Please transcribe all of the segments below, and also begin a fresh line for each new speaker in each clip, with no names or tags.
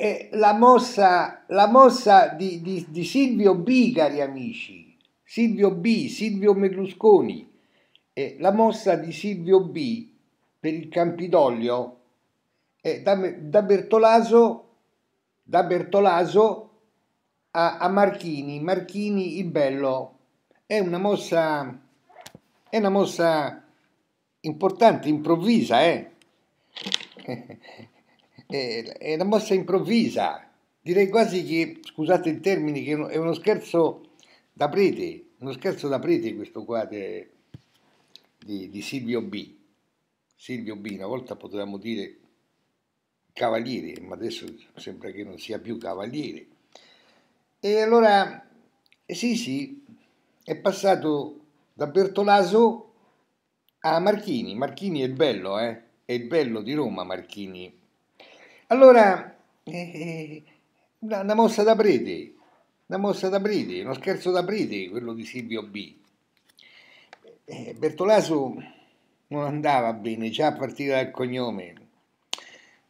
E la mossa, la mossa di, di, di Silvio B, cari amici, Silvio B, Silvio Merlusconi, eh, la mossa di Silvio B per il Campidoglio eh, da, da, Bertolaso, da Bertolaso a, a, Marchini, Marchini il Bello, è una mossa, è una mossa importante, improvvisa, eh? è una mossa improvvisa, direi quasi che, scusate il termine, che è uno scherzo da prete, uno scherzo da prete questo qua de, di, di, Silvio B. Silvio B, una volta potevamo dire cavaliere, ma adesso sembra che non sia più cavaliere. E allora, eh, sì, sì, è passato da Bertolaso a Marchini. Marchini è bello, eh? È il bello di Roma, Marchini allora, eh, eh, una mossa da prete, una mossa da prete, uno scherzo da prete, quello di Silvio B. Eh, Bertolaso non andava bene, già a partire dal cognome,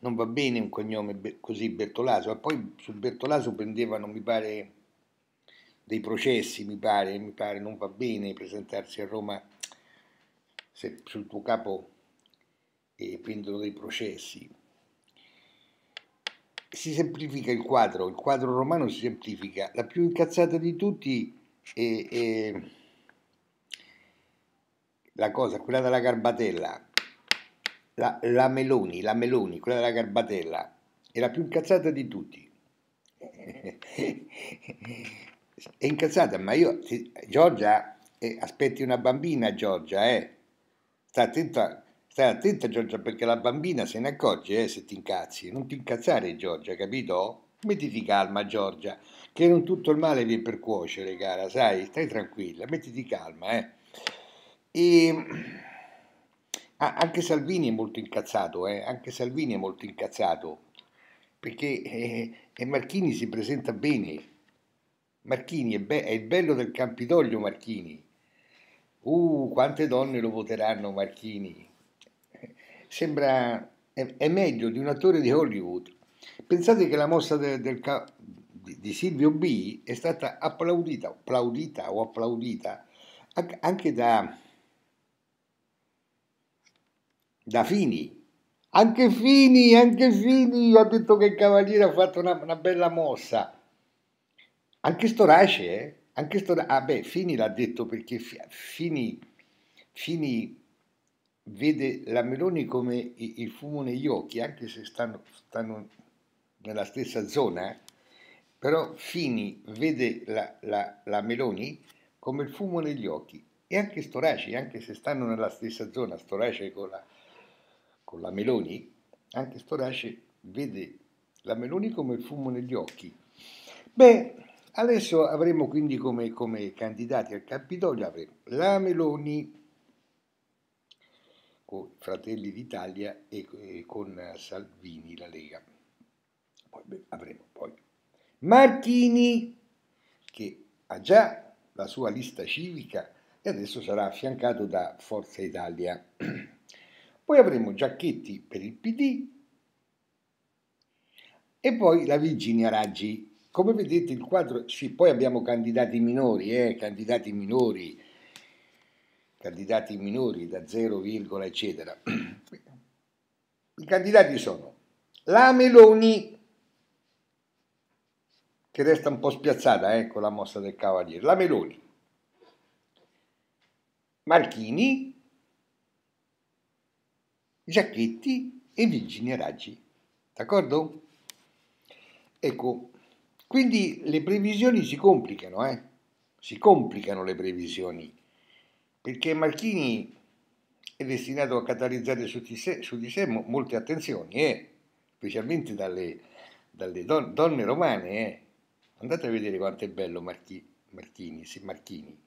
non va bene un cognome così Bertolaso, e poi su Bertolaso prendevano, mi pare, dei processi, mi pare, mi pare, non va bene presentarsi a Roma se sul tuo capo eh, prendono dei processi si semplifica il quadro, il quadro romano si semplifica. La più incazzata di tutti è, è la cosa, quella della garbatella, la, la, Meloni, la Meloni, quella della garbatella, è la più incazzata di tutti. è incazzata, ma io, Giorgia, eh, aspetti una bambina Giorgia, eh. Sta attenta Stai attenta Giorgia perché la bambina se ne accorge eh, se ti incazzi. Non ti incazzare Giorgia, capito? Mettiti calma Giorgia, che non tutto il male viene per cuocere, cara, sai? Stai tranquilla, mettiti calma, eh. E... Ah, anche Salvini è molto incazzato, eh? Anche Salvini è molto incazzato. Perché eh, Marchini si presenta bene. Marchini è, be- è il bello del Campidoglio Marchini. Uh, quante donne lo voteranno Marchini? sembra è, è, meglio di un attore di Hollywood. Pensate che la mossa del, del, di Silvio B è stata applaudita, applaudita o applaudita anche da, da Fini. Anche Fini, anche Fini, ho detto che il Cavaliere ha fatto una, una bella mossa. Anche Storace, eh? Anche Storace, ah beh, Fini l'ha detto perché Fini, Fini vede la Meloni come il fumo negli occhi, anche se stanno, stanno nella stessa zona, però Fini vede la, la, la, Meloni come il fumo negli occhi e anche Storaci, anche se stanno nella stessa zona, Storaci con la, con la Meloni, anche Storaci vede la Meloni come il fumo negli occhi. Beh, adesso avremo quindi come, come candidati al Campidoglio la Meloni, con Fratelli d'Italia e con Salvini la Lega. Poi beh, avremo poi Martini che ha già la sua lista civica e adesso sarà affiancato da Forza Italia. Poi avremo Giacchetti per il PD e poi la Virginia Raggi. Come vedete il quadro, sì, poi abbiamo candidati minori, eh, candidati minori, candidati minori da 0, eccetera. I candidati sono la Meloni, che resta un po' spiazzata eh, con la mossa del Cavaliere, la Meloni, Marchini, Giacchetti e Virginia Raggi. D'accordo? Ecco, quindi le previsioni si complicano, eh? Si complicano le previsioni perché Marchini è destinato a catalizzare su di sé, su di sé molte attenzioni, eh? specialmente dalle, dalle don, donne romane. Eh? Andate a vedere quanto è bello Marchi, Marchini, sì, Marchini.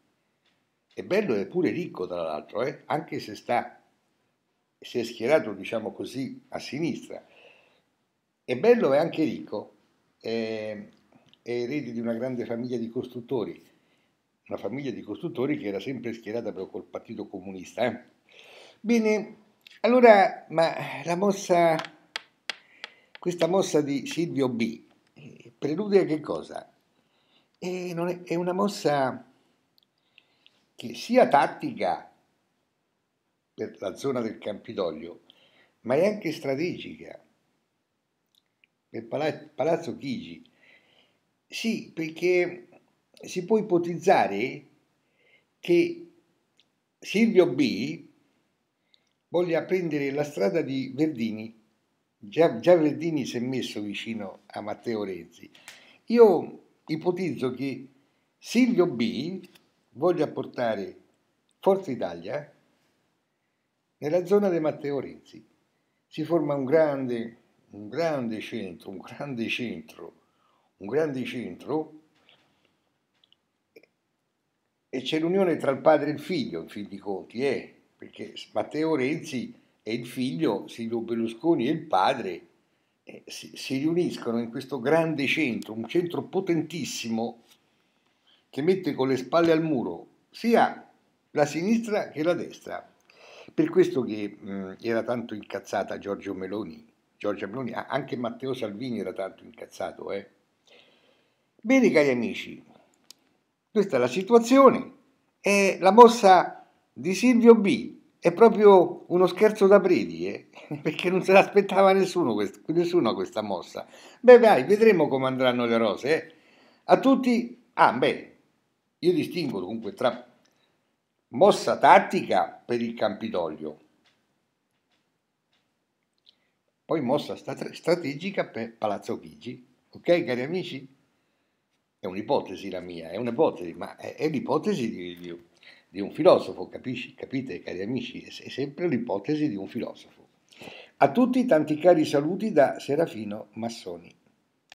È bello e pure ricco, tra l'altro, eh? anche se sta si è schierato, diciamo così, a sinistra. È bello e anche ricco, è, è erede di una grande famiglia di costruttori una famiglia di costruttori che era sempre schierata però col Partito Comunista. Eh? Bene, allora, ma la mossa, questa mossa di Silvio B, prelude a che cosa? È, è una mossa che sia tattica per la zona del Campidoglio, ma è anche strategica per Palazzo Chigi. Sì, perché si può ipotizzare che Silvio B voglia prendere la strada di Verdini. Già, già Verdini si è messo vicino a Matteo Renzi. Io ipotizzo che Silvio B voglia portare Forza Italia nella zona di Matteo Renzi. Si forma un grande, un grande centro, un grande centro, un grande centro e c'è l'unione tra il padre e il figlio, in fin dei conti, eh? perché Matteo Renzi e il figlio, Silvio Berlusconi e il padre, eh, si, si riuniscono in questo grande centro, un centro potentissimo che mette con le spalle al muro sia la sinistra che la destra. Per questo che mh, era tanto incazzata Giorgio Meloni, Giorgia Meloni, anche Matteo Salvini era tanto incazzato. Eh? Bene cari amici, questa è la situazione. E la mossa di Silvio B è proprio uno scherzo da brividi, eh? perché non se l'aspettava nessuno, quest- nessuno questa mossa. Beh, vai, vedremo come andranno le rose. Eh? A tutti, ah, beh, io distingo dunque tra mossa tattica per il Campidoglio, poi mossa strategica per Palazzo Chigi. Ok, cari amici? è un'ipotesi la mia, è un'ipotesi, ma è, è l'ipotesi di, di, di, un filosofo, capisci, capite cari amici, è, è sempre l'ipotesi di un filosofo. A tutti tanti cari saluti da Serafino Massoni.